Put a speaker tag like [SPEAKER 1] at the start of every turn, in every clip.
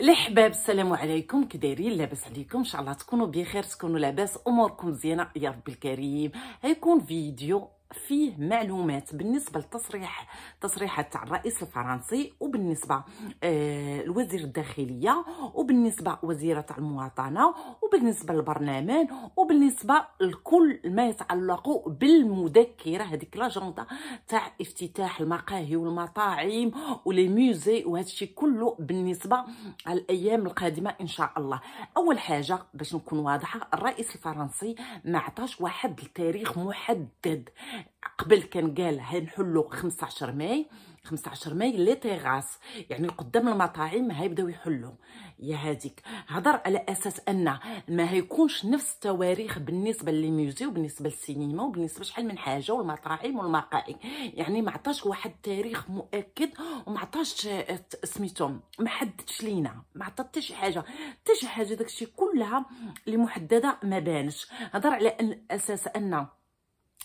[SPEAKER 1] الحباب السلام عليكم كدايرين لاباس عليكم ان شاء الله تكونوا بخير تكونوا لاباس اموركم مزيانه يا ربي الكريم غيكون فيديو فيه معلومات بالنسبه للتصريح تصريحات تاع الرئيس الفرنسي وبالنسبه آه لوزير الداخليه وبالنسبه وزيره تاع المواطنه وبالنسبه للبرلمان وبالنسبه لكل ما يتعلق بالمذكره هذيك لاجوندا تاع افتتاح المقاهي والمطاعم ولي ميوزي وهادشي كله بالنسبه الايام القادمه ان شاء الله اول حاجه باش نكون واضحه الرئيس الفرنسي ما عطاش واحد التاريخ محدد قبل كان قال هنحلو 15 ماي 15 ماي لي تيغاس يعني قدام المطاعم هيبداو يحلوا يا هذيك هضر على اساس ان ما هيكونش نفس التواريخ بالنسبه للميوزي وبالنسبه للسينما وبالنسبه شحال من حاجه والمطاعم والمقاهي يعني ما عطاش واحد التاريخ مؤكد وما عطاش آه، سميتو ما حددش لينا ما عطى حتى شي حاجه حتى شي حاجه داكشي كلها اللي محدده ما بانش هضر على اساس ان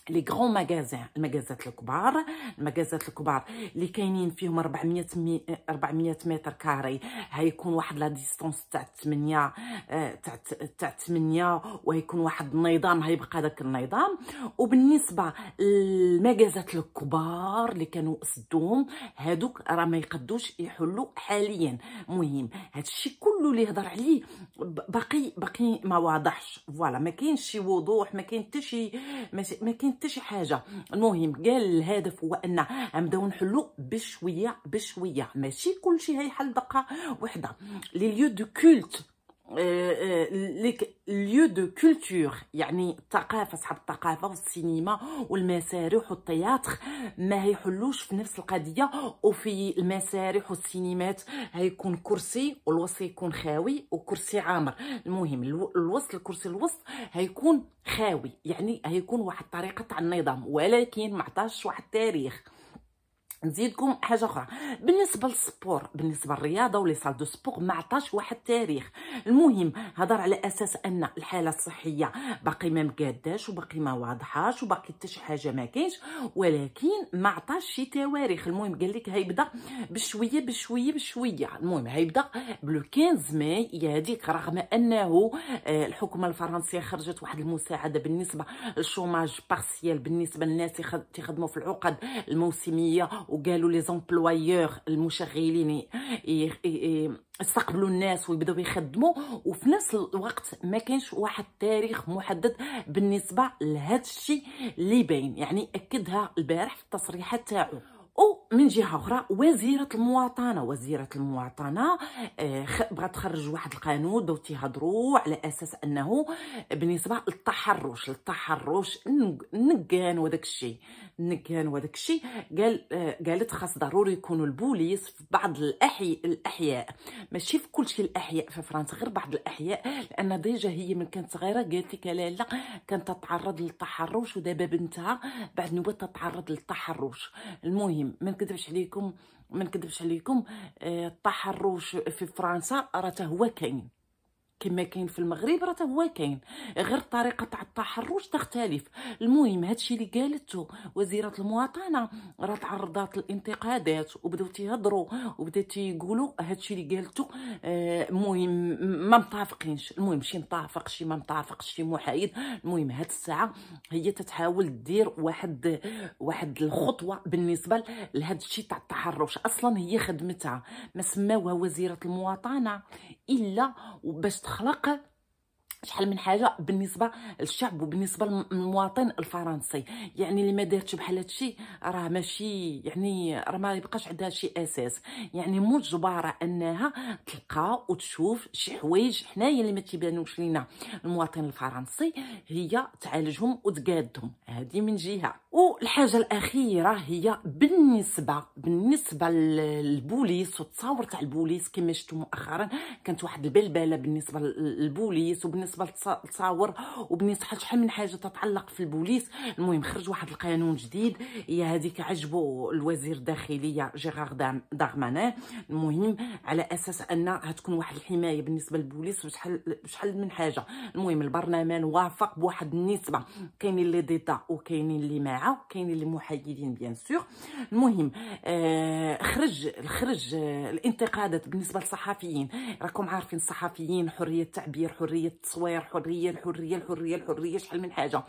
[SPEAKER 1] لي غران ماغازان المغازات الكبار المغازات الكبار اللي كاينين فيهم 400 مي... 400 متر كاري هيكون واحد لا ديستونس تاع 8 آه، تاع تاع 8 وهيكون واحد النظام هيبقى داك النظام وبالنسبه للمغازات الكبار اللي كانوا سدوهم هادوك راه ما يقدوش يحلوا حاليا مهم هادشي كله اللي هضر عليه باقي باقي ما واضحش فوالا ما كاينش شي وضوح ما كاين حتى شي ما كاين حتى شي حاجه المهم قال الهدف هو ان غنبداو نحلو بشويه بشويه ماشي كلشي هيحل دقه وحده لي ليو دو كولت آه، آه، ليو دو كولتور يعني الثقافه صحاب الثقافه والسينما والمسارح والتياتر ما هيحلوش في نفس القضيه وفي المسارح والسينمات هيكون كرسي والوسط يكون خاوي وكرسي عامر المهم الوسط الكرسي الوسط هيكون خاوي يعني هيكون واحد طريقه تاع النظام ولكن ما واحد التاريخ نزيدكم حاجه اخرى بالنسبه للسبور بالنسبه للرياضه ولي سال دو سبور ما عطاش واحد التاريخ المهم هضر على اساس ان الحاله الصحيه باقي ما مقاداش وباقي ما واضحاش وباقي حتى شي حاجه ما كاينش ولكن ما عطاش شي تواريخ المهم قال لك هيبدا بشويه بشويه بشويه المهم هيبدا بلو 15 ماي يا هذيك رغم انه آه، الحكومه الفرنسيه خرجت واحد المساعده بالنسبه للشوماج بارسيال بالنسبه للناس اللي تخدموا في العقد الموسميه وقالوا لي زومبلوايور المشغلين يستقبلوا الناس ويبداو يخدموا وفي نفس الوقت ما كانش واحد تاريخ محدد بالنسبه لهذا الشيء اللي باين يعني اكدها البارح في التصريحات تاعو من جهه اخرى وزيره المواطنه وزيره المواطنه آه، بغات تخرج واحد القانون بداو تيهضروا على اساس انه بالنسبه للتحرش للتحرش النكان وداك الشيء النكان وداك الشيء قال آه، قالت خاص ضروري يكونوا البوليس في بعض الاحياء الاحياء ماشي في كلشي الاحياء في فرنسا غير بعض الاحياء لان ديجا هي من كانت صغيره قالت لك لا كانت تتعرض للتحرش ودابا بنتها بعد نوبه تتعرض للتحرش المهم من نكذبش عليكم ما نكذبش عليكم آه، الطحروش في فرنسا راه هو كاين كما كاين في المغرب راه هو كاين غير الطريقه تاع التحرش تختلف المهم هادشي اللي قالته وزيره المواطنه راه تعرضات للانتقادات وبداو تيهضروا وبداو تيقولوا هادشي اللي قالته آه، المهم ما متافقينش المهم شي متافق شي ما متفق شي محايد المهم هاد الساعه هي تتحاول دير واحد واحد الخطوه بالنسبه لهادشي الشيء تاع التحرش اصلا هي خدمتها ما سماوها وزيره المواطنه الا باش استخلق شحال من حاجه بالنسبه للشعب وبالنسبه للمواطن الفرنسي يعني اللي ما دارتش بحال هادشي راه ماشي يعني راه ما يبقاش عندها شي اساس يعني مجبره انها تلقى وتشوف شي حوايج حنايا اللي ما تيبانوش لينا المواطن الفرنسي هي تعالجهم وتقادهم هذه من جهه والحاجه الاخيره هي بالنسبه بالنسبه للبوليس والتصاور تاع البوليس كما شفتوا مؤخرا كانت واحد البلبله بالنسبه للبوليس وبالنسبه بالنسبه للتصاور وبالنسبه شحال من حاجه تتعلق في البوليس المهم خرج واحد القانون جديد هي هذيك عجبو الوزير الداخليه جيرار دارمانان المهم على اساس ان تكون واحد الحمايه بالنسبه للبوليس بشحال من حاجه المهم البرلمان وافق بواحد النسبه كاينين لي ديتا وكاينين اللي معه وكاينين اللي محايدين بيان سور المهم آه خرج خرج آه، الانتقادات بالنسبه للصحفيين راكم عارفين الصحفيين حريه التعبير حريه التصوير الحواير حريه الحريه الحريه الحريه شحال من حاجه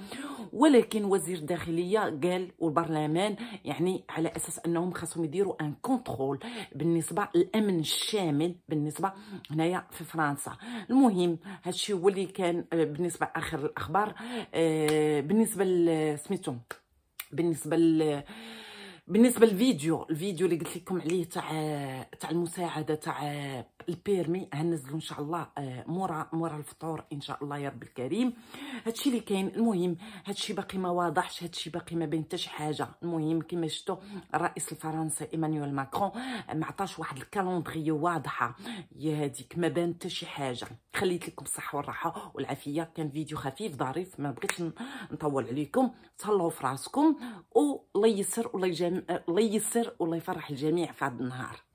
[SPEAKER 1] ولكن وزير الداخليه قال والبرلمان يعني على اساس انهم خاصهم يديروا ان كونترول بالنسبه للامن الشامل بالنسبه هنايا في فرنسا المهم هادشي هو اللي كان آه، بالنسبه اخر الاخبار بالنسبه لسميتو بالنسبه ل بالنسبه للفيديو الفيديو اللي قلت لكم عليه تاع تاع المساعده تاع البيرمي هنزلو ان شاء الله آه، مورا مورا الفطور ان شاء الله يا رب الكريم هادشي اللي كاين المهم هادشي باقي ما واضحش هادشي باقي ما بين حتى شي حاجه المهم كما شفتوا الرئيس الفرنسي ايمانويل ماكرون ما عطاش واحد الكالندري واضحه يا هذيك ما بان حتى شي حاجه خليت لكم الصحه والراحه والعافيه كان فيديو خفيف ظريف ما بغيتش نطول عليكم تهلاو في راسكم و الله يسر والله يجام... الله يسر والله يفرح الجميع في هذا النهار